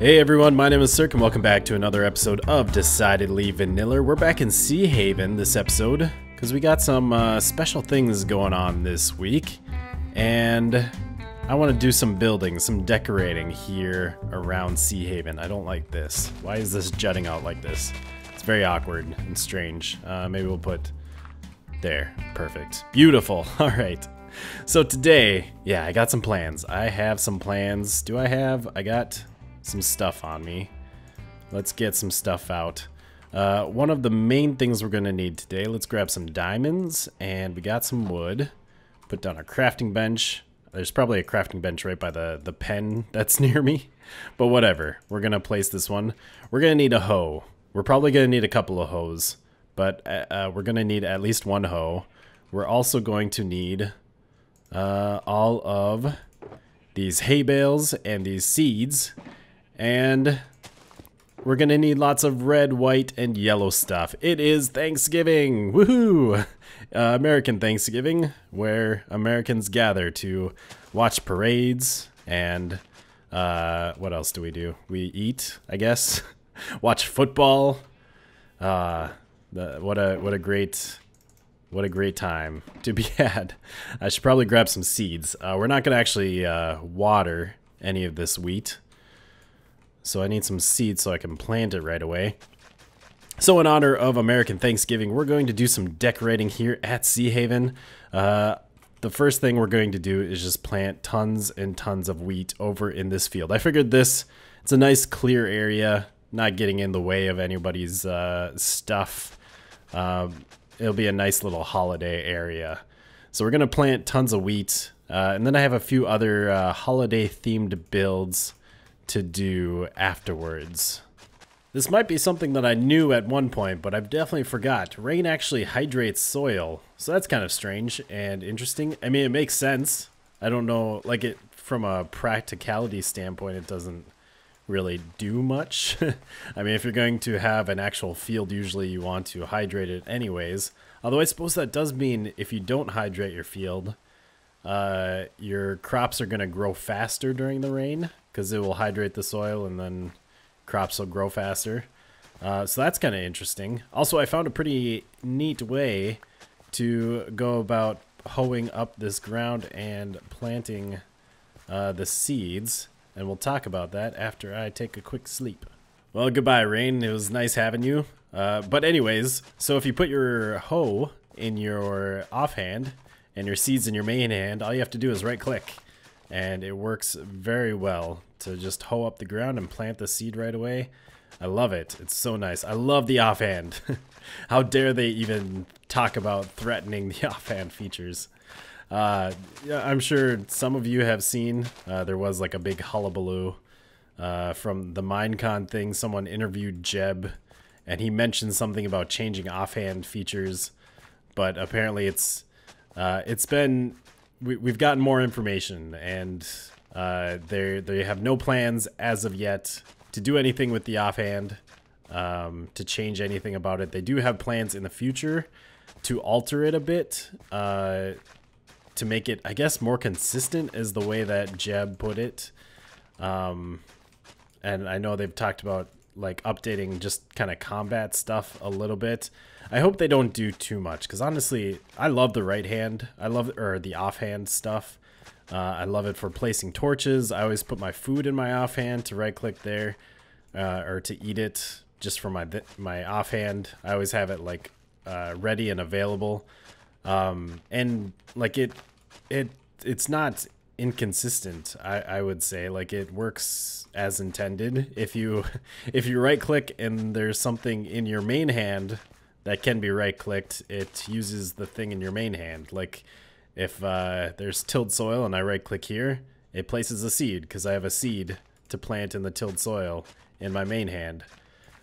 Hey everyone, my name is Cirque and welcome back to another episode of Decidedly Vanilla. We're back in Sea Haven this episode because we got some uh, special things going on this week and I want to do some building, some decorating here around Sea Haven. I don't like this. Why is this jutting out like this? It's very awkward and strange. Uh, maybe we'll put there. Perfect. Beautiful. All right. So today, yeah, I got some plans. I have some plans. Do I have? I got some stuff on me. Let's get some stuff out. Uh, one of the main things we're going to need today, let's grab some diamonds, and we got some wood. Put down our crafting bench. There's probably a crafting bench right by the, the pen that's near me, but whatever. We're going to place this one. We're going to need a hoe. We're probably going to need a couple of hoes, but uh, uh we're going to need at least one hoe. We're also going to need uh, all of these hay bales and these seeds and we're going to need lots of red, white, and yellow stuff. It is Thanksgiving! Woohoo! Uh, American Thanksgiving, where Americans gather to watch parades and uh, what else do we do? We eat, I guess. watch football. Uh, the, what a what a great what a great time to be had. I should probably grab some seeds. Uh, we're not going to actually uh, water any of this wheat so I need some seeds so I can plant it right away. So in honor of American Thanksgiving, we're going to do some decorating here at Sea Haven. Uh, the first thing we're going to do is just plant tons and tons of wheat over in this field. I figured this, it's a nice clear area, not getting in the way of anybody's uh, stuff. Um, it'll be a nice little holiday area. So we're going to plant tons of wheat. Uh, and then I have a few other uh, holiday themed builds to do afterwards. This might be something that I knew at one point, but I've definitely forgot. Rain actually hydrates soil, so that's kind of strange and interesting. I mean, it makes sense. I don't know, like it from a practicality standpoint, it doesn't really do much. I mean, if you're going to have an actual field, usually you want to hydrate it anyways. Although I suppose that does mean if you don't hydrate your field, uh, your crops are going to grow faster during the rain because it will hydrate the soil and then crops will grow faster. Uh, so that's kind of interesting. Also, I found a pretty neat way to go about hoeing up this ground and planting uh, the seeds. And we'll talk about that after I take a quick sleep. Well, goodbye, Rain. It was nice having you. Uh, but anyways, so if you put your hoe in your offhand and your seeds in your main hand, all you have to do is right click and it works very well to just hoe up the ground and plant the seed right away. I love it. It's so nice. I love the offhand. How dare they even talk about threatening the offhand features. Uh, I'm sure some of you have seen uh, there was like a big hullabaloo uh, from the Minecon thing. Someone interviewed Jeb and he mentioned something about changing offhand features, but apparently it's uh, it's been we, we've gotten more information, and uh, they they have no plans as of yet to do anything with the offhand, um, to change anything about it. They do have plans in the future to alter it a bit, uh, to make it, I guess, more consistent, is the way that Jeb put it. Um, and I know they've talked about like updating just kind of combat stuff a little bit. I hope they don't do too much because honestly, I love the right hand. I love or the offhand stuff. Uh, I love it for placing torches. I always put my food in my offhand to right click there, uh, or to eat it just for my my offhand. I always have it like uh, ready and available, um, and like it it it's not inconsistent I, I would say like it works as intended if you if you right click and there's something in your main hand that can be right clicked, it uses the thing in your main hand. Like if uh, there's tilled soil and I right click here, it places a seed because I have a seed to plant in the tilled soil in my main hand.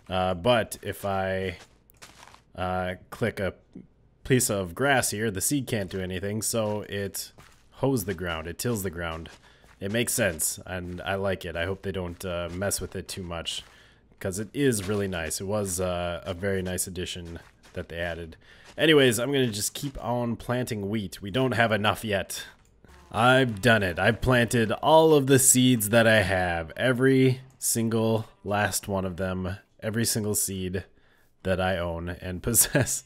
Uh, but if I uh, click a piece of grass here, the seed can't do anything, so it hoes the ground, it tills the ground. It makes sense, and I like it. I hope they don't uh, mess with it too much, because it is really nice. It was uh, a very nice addition that they added. Anyways, I'm going to just keep on planting wheat. We don't have enough yet. I've done it. I've planted all of the seeds that I have. Every single last one of them. Every single seed that I own and possess.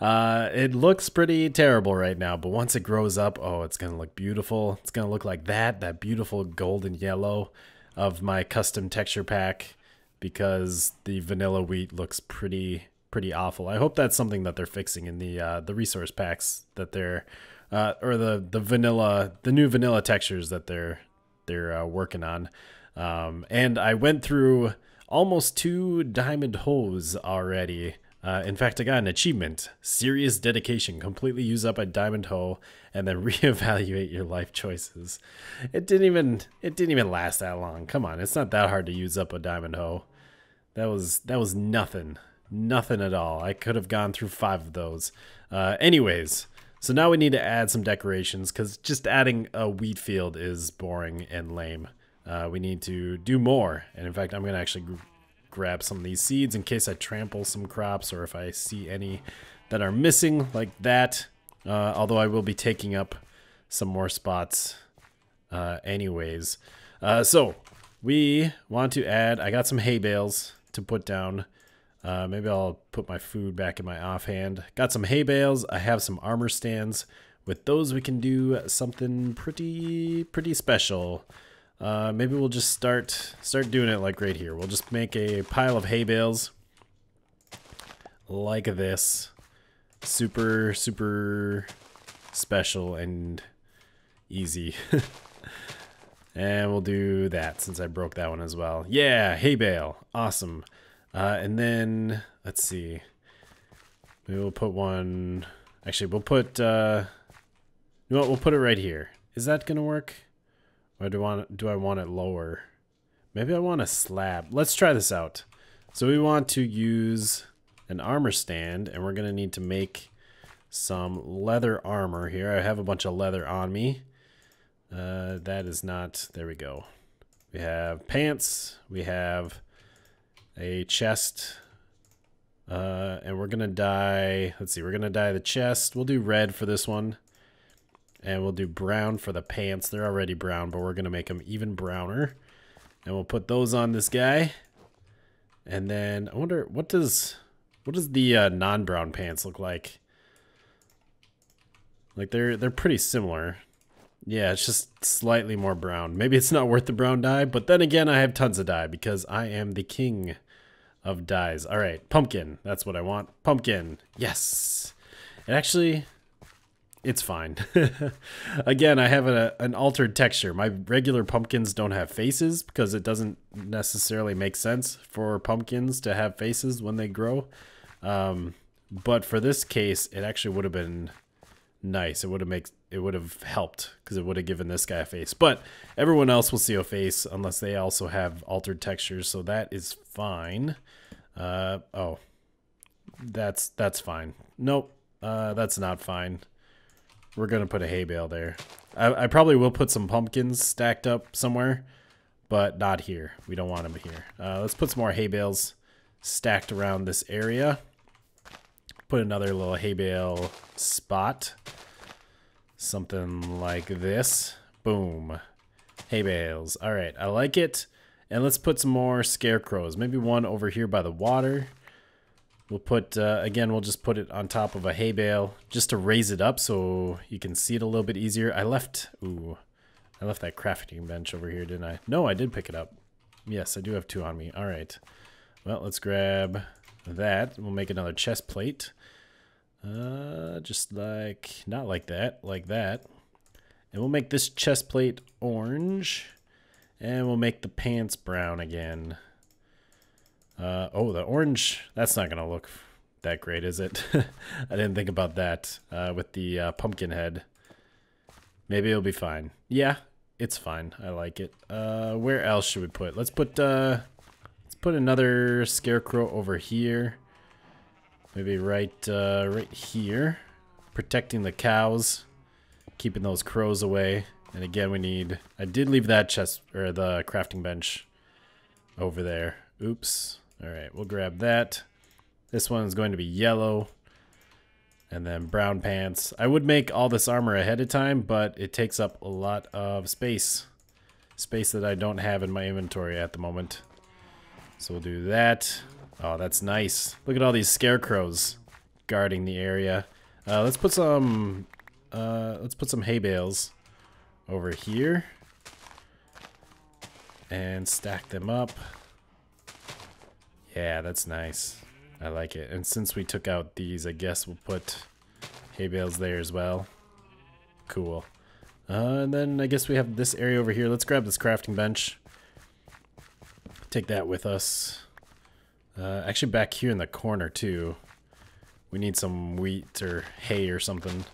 Uh, it looks pretty terrible right now, but once it grows up, oh, it's going to look beautiful. It's going to look like that, that beautiful golden yellow of my custom texture pack because the vanilla wheat looks pretty pretty awful. I hope that's something that they're fixing in the uh, the resource packs that they're uh, or the the vanilla the new vanilla textures that they're they're uh, working on. Um, and I went through almost two diamond holes already. Uh, in fact, I got an achievement, serious dedication, completely use up a diamond hole and then reevaluate your life choices. It didn't even it didn't even last that long. Come on, it's not that hard to use up a diamond hole. That was that was nothing. Nothing at all. I could have gone through five of those. Uh, anyways, so now we need to add some decorations because just adding a wheat field is boring and lame. Uh, we need to do more. And in fact, I'm going to actually grab some of these seeds in case I trample some crops or if I see any that are missing like that. Uh, although I will be taking up some more spots uh, anyways. Uh, so we want to add, I got some hay bales to put down. Uh, maybe I'll put my food back in my offhand. Got some hay bales. I have some armor stands. With those, we can do something pretty, pretty special. Uh, maybe we'll just start start doing it like right here. We'll just make a pile of hay bales like this. Super, super special and easy. and we'll do that since I broke that one as well. Yeah, hay bale. Awesome. Uh, and then, let's see. Maybe we'll put one... Actually, we'll put... Uh, you know what? We'll put it right here. Is that going to work? Or do I, want, do I want it lower? Maybe I want a slab. Let's try this out. So we want to use an armor stand, and we're going to need to make some leather armor here. I have a bunch of leather on me. Uh, that is not... There we go. We have pants. We have a chest. Uh, and we're going to dye, let's see, we're going to dye the chest. We'll do red for this one. And we'll do brown for the pants. They're already brown, but we're going to make them even browner. And we'll put those on this guy. And then I wonder, what does, what does the uh, non-brown pants look like? Like they're, they're pretty similar. Yeah, it's just slightly more brown. Maybe it's not worth the brown dye, but then again, I have tons of dye because I am the king of dies. All right, pumpkin. That's what I want. Pumpkin. Yes. It actually, it's fine. Again, I have a, an altered texture. My regular pumpkins don't have faces because it doesn't necessarily make sense for pumpkins to have faces when they grow. Um, but for this case, it actually would have been nice. It would have makes it would have helped because it would have given this guy a face. But everyone else will see a face unless they also have altered textures, so that is fine. Uh, oh, that's that's fine. Nope, uh, that's not fine. We're gonna put a hay bale there. I, I probably will put some pumpkins stacked up somewhere, but not here. We don't want them here. Uh, let's put some more hay bales stacked around this area. Put another little hay bale spot. Something like this. Boom. Hay bales. All right, I like it. And let's put some more scarecrows. Maybe one over here by the water. We'll put, uh, again, we'll just put it on top of a hay bale just to raise it up so you can see it a little bit easier. I left, ooh, I left that crafting bench over here, didn't I? No, I did pick it up. Yes, I do have two on me. All right. Well, let's grab that. We'll make another chest plate. Uh, just like, not like that, like that. And we'll make this chest plate orange. And we'll make the pants brown again. Uh, oh, the orange, that's not going to look that great, is it? I didn't think about that uh, with the uh, pumpkin head. Maybe it'll be fine. Yeah, it's fine. I like it. Uh, where else should we put? Let's put, uh, let's put another scarecrow over here. Maybe right, uh, right here. Protecting the cows. Keeping those crows away. And again, we need... I did leave that chest, or the crafting bench over there. Oops. Alright, we'll grab that. This one's going to be yellow. And then brown pants. I would make all this armor ahead of time, but it takes up a lot of space. Space that I don't have in my inventory at the moment. So we'll do that. Oh, that's nice. Look at all these scarecrows guarding the area. Uh, let's put some uh, let's put some hay bales over here and stack them up. Yeah, that's nice. I like it. And since we took out these, I guess we'll put hay bales there as well. Cool. Uh, and then I guess we have this area over here. Let's grab this crafting bench. Take that with us. Uh, actually, back here in the corner, too. We need some wheat or hay or something.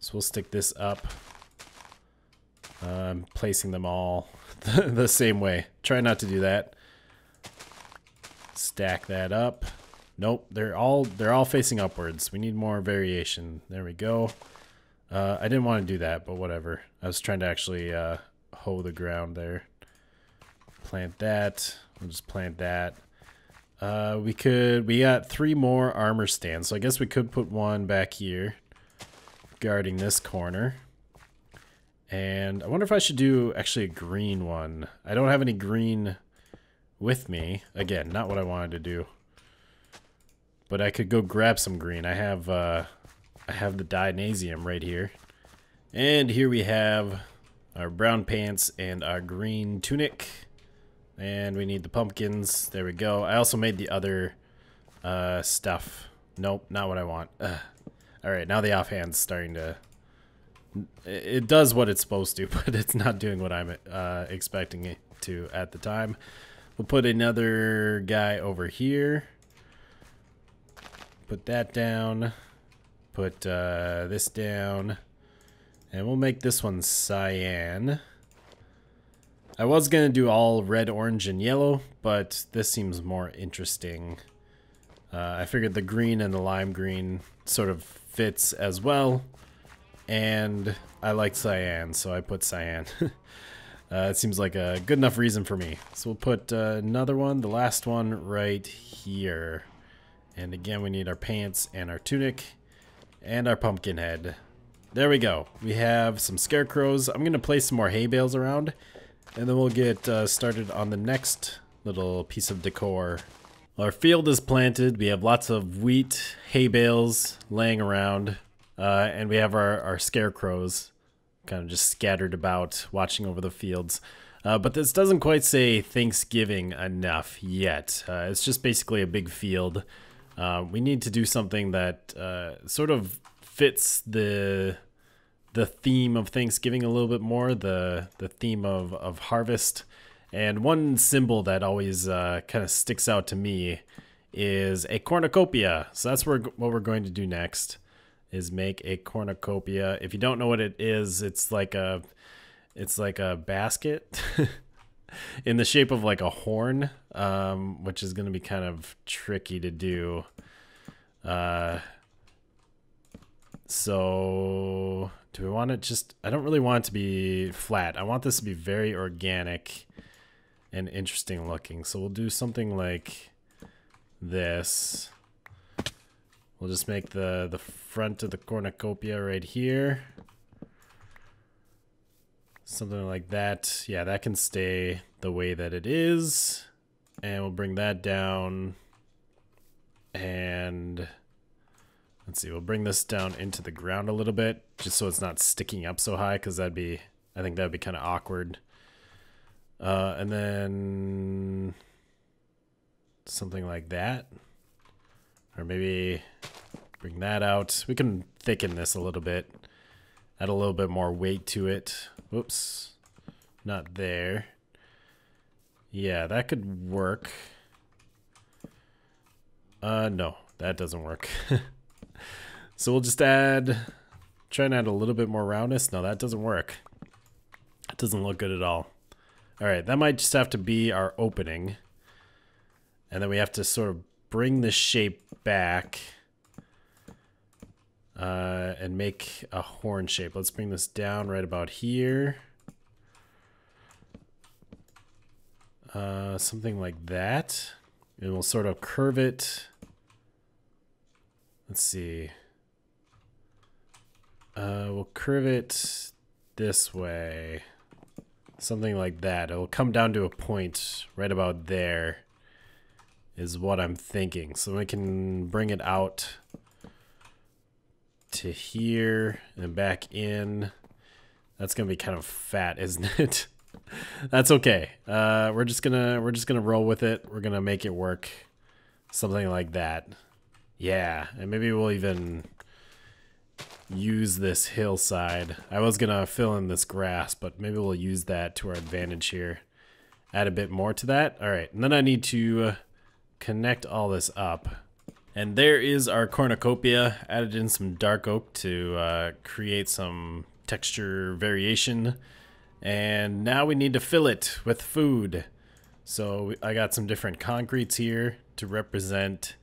So we'll stick this up. I'm placing them all the, the same way. Try not to do that. Stack that up. Nope, they're all they're all facing upwards. We need more variation. There we go. Uh, I didn't want to do that, but whatever. I was trying to actually uh, hoe the ground there. Plant that. We'll just plant that. Uh, we could, we got three more armor stands, so I guess we could put one back here guarding this corner. And I wonder if I should do actually a green one. I don't have any green with me. Again, not what I wanted to do. But I could go grab some green. I have uh, I have the Dionysium right here. And here we have our brown pants and our green tunic. And we need the pumpkins. There we go. I also made the other uh, stuff. Nope, not what I want. Ugh. All right, now the offhand's starting to... It does what it's supposed to, but it's not doing what I'm uh, expecting it to at the time. We'll put another guy over here. Put that down. Put uh, this down. And we'll make this one cyan. I was going to do all red, orange, and yellow, but this seems more interesting. Uh, I figured the green and the lime green sort of fits as well. And I like cyan, so I put cyan. uh, it seems like a good enough reason for me. So we'll put uh, another one, the last one, right here. And again, we need our pants and our tunic and our pumpkin head. There we go. We have some scarecrows. I'm going to place some more hay bales around and then we'll get uh, started on the next little piece of decor. Our field is planted. We have lots of wheat, hay bales laying around. Uh, and we have our, our scarecrows kind of just scattered about, watching over the fields. Uh, but this doesn't quite say Thanksgiving enough yet. Uh, it's just basically a big field. Uh, we need to do something that uh, sort of fits the the theme of Thanksgiving a little bit more, the the theme of of harvest. And one symbol that always uh, kind of sticks out to me is a cornucopia. So that's where, what we're going to do next is make a cornucopia. If you don't know what it is, it's like a it's like a basket in the shape of like a horn, um, which is going to be kind of tricky to do. Uh, so do we want it just, I don't really want it to be flat. I want this to be very organic and interesting looking. So we'll do something like this. We'll just make the, the front of the cornucopia right here. Something like that. Yeah, that can stay the way that it is. And we'll bring that down. And Let's see, we'll bring this down into the ground a little bit, just so it's not sticking up so high, because that'd be, I think that'd be kind of awkward. Uh, and then something like that. Or maybe bring that out. We can thicken this a little bit. Add a little bit more weight to it. Whoops. Not there. Yeah, that could work. Uh, no, that doesn't work. So we'll just add, try and add a little bit more roundness. No, that doesn't work. It doesn't look good at all. All right, that might just have to be our opening. And then we have to sort of bring the shape back uh, and make a horn shape. Let's bring this down right about here. Uh, something like that. And we'll sort of curve it. Let's see. Uh, we'll curve it this way. Something like that. It'll come down to a point right about there is what I'm thinking. So we can bring it out to here and back in. That's gonna be kind of fat, isn't it? That's okay. Uh, we're just gonna we're just gonna roll with it. We're gonna make it work. Something like that. Yeah, and maybe we'll even use this hillside. I was going to fill in this grass, but maybe we'll use that to our advantage here. Add a bit more to that. All right, and then I need to uh, connect all this up. And there is our cornucopia. Added in some dark oak to uh, create some texture variation. And now we need to fill it with food. So I got some different concretes here to represent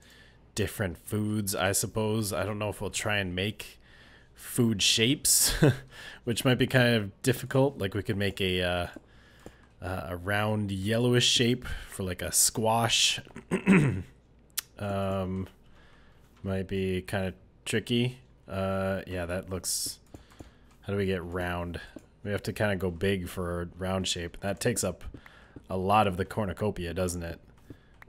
different foods, I suppose. I don't know if we'll try and make food shapes, which might be kind of difficult. Like we could make a, uh, uh, a round yellowish shape for like a squash. um, might be kind of tricky. Uh, yeah, that looks... How do we get round? We have to kind of go big for a round shape. That takes up a lot of the cornucopia, doesn't it?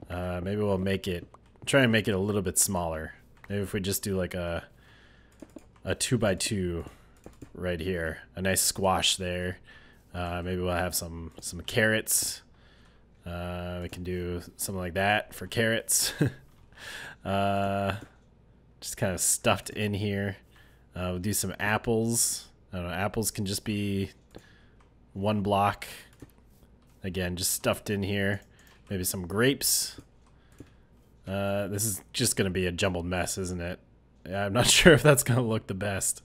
Uh, maybe we'll make it... Try and make it a little bit smaller. Maybe if we just do like a a two by two right here. A nice squash there. Uh, maybe we'll have some some carrots. Uh, we can do something like that for carrots. uh, just kind of stuffed in here. Uh, we'll do some apples. Know, apples can just be one block. Again, just stuffed in here. Maybe some grapes. Uh, this is just going to be a jumbled mess, isn't it? Yeah, I'm not sure if that's going to look the best.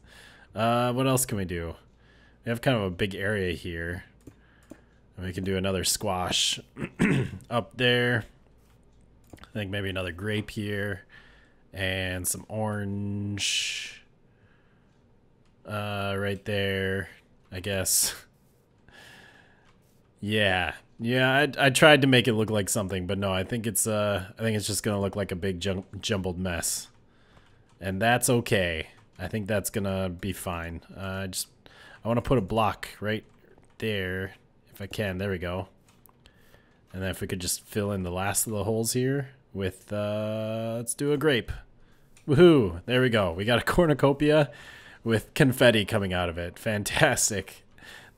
Uh, what else can we do? We have kind of a big area here. And we can do another squash up there. I think maybe another grape here. And some orange uh, right there, I guess. yeah. Yeah, I, I tried to make it look like something, but no, I think it's uh, I think it's just gonna look like a big jum jumbled mess. And that's okay. I think that's gonna be fine. Uh, I uh, just, I want to put a block right there, if I can. There we go. And then if we could just fill in the last of the holes here with, uh, let's do a grape. Woohoo! There we go. We got a cornucopia with confetti coming out of it. Fantastic.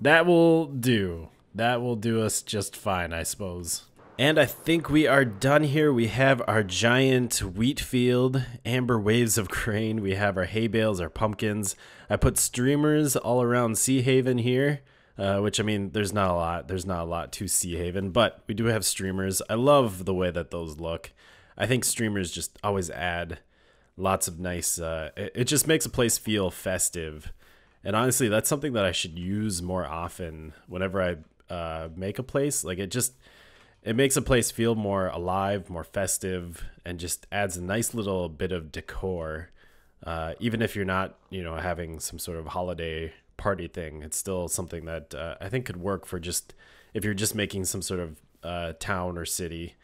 That will do. That will do us just fine, I suppose. And I think we are done here. We have our giant wheat field, amber waves of grain. We have our hay bales, our pumpkins. I put streamers all around Sea Haven here, uh, which I mean, there's not a lot. There's not a lot to Sea Haven, but we do have streamers. I love the way that those look. I think streamers just always add lots of nice. Uh, it, it just makes a place feel festive, and honestly, that's something that I should use more often. Whenever I uh, make a place, like it just it makes a place feel more alive, more festive, and just adds a nice little bit of decor. Uh, even if you're not, you know, having some sort of holiday party thing, it's still something that uh, I think could work for just if you're just making some sort of uh, town or city.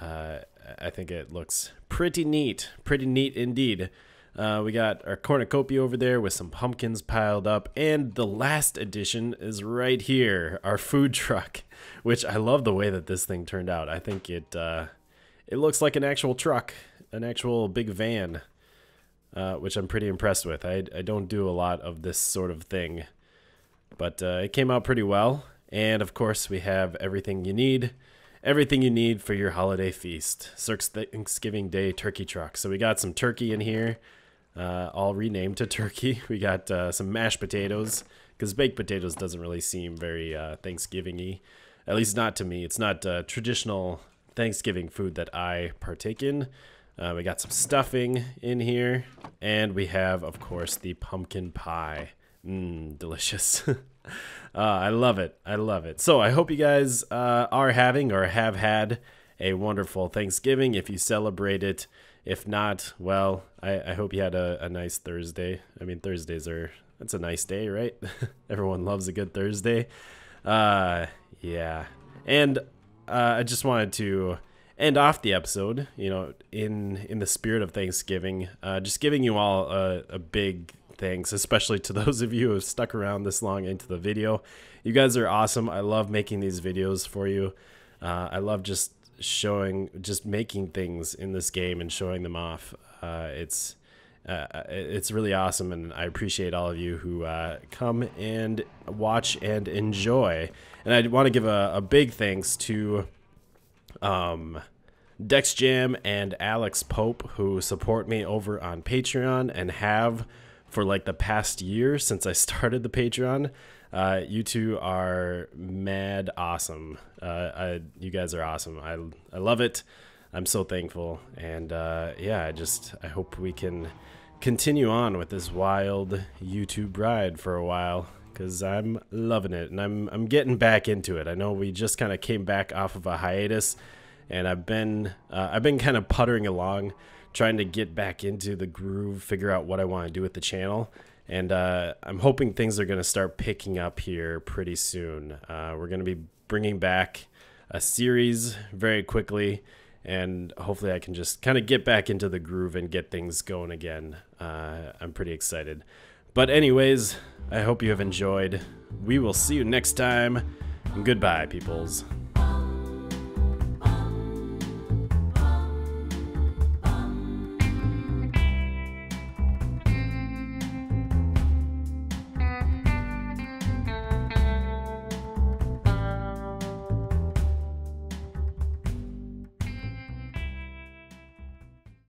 Uh, I think it looks pretty neat, pretty neat indeed. Uh, we got our cornucopia over there with some pumpkins piled up. And the last addition is right here our food truck. which I love the way that this thing turned out. I think it uh, it looks like an actual truck, an actual big van, uh, which I'm pretty impressed with. I, I don't do a lot of this sort of thing, but uh, it came out pretty well. And of course, we have everything you need, everything you need for your holiday feast, Cirque's Thanksgiving Day turkey truck. So we got some turkey in here. Uh, all renamed to turkey. We got uh, some mashed potatoes because baked potatoes doesn't really seem very uh, Thanksgiving-y. At least not to me. It's not uh, traditional Thanksgiving food that I partake in. Uh, we got some stuffing in here, and we have, of course, the pumpkin pie. Mmm, delicious. uh, I love it. I love it. So I hope you guys uh, are having or have had a wonderful Thanksgiving if you celebrate it. If not, well, I, I hope you had a, a nice Thursday. I mean, Thursdays are, that's a nice day, right? Everyone loves a good Thursday. Uh, yeah. And uh, I just wanted to end off the episode, you know, in in the spirit of Thanksgiving, uh, just giving you all a, a big thanks, especially to those of you who have stuck around this long into the video. You guys are awesome. I love making these videos for you. Uh, I love just showing, just making things in this game and showing them off. Uh, it's uh, uh it's really awesome, and I appreciate all of you who uh, come and watch and enjoy. And I want to give a, a, big thanks to um, Dex Jam and Alex Pope who support me over on Patreon and have for like the past year since I started the Patreon. Uh, you two are mad awesome. Uh, I, you guys are awesome. I I love it. I'm so thankful. And uh, yeah, I just I hope we can continue on with this wild YouTube ride for a while because I'm loving it and I'm I'm getting back into it. I know we just kind of came back off of a hiatus, and I've been uh, I've been kind of puttering along, trying to get back into the groove, figure out what I want to do with the channel. And uh, I'm hoping things are going to start picking up here pretty soon. Uh, we're going to be bringing back a series very quickly and hopefully I can just kind of get back into the groove and get things going again. Uh, I'm pretty excited. But anyways, I hope you have enjoyed. We will see you next time. Goodbye, peoples.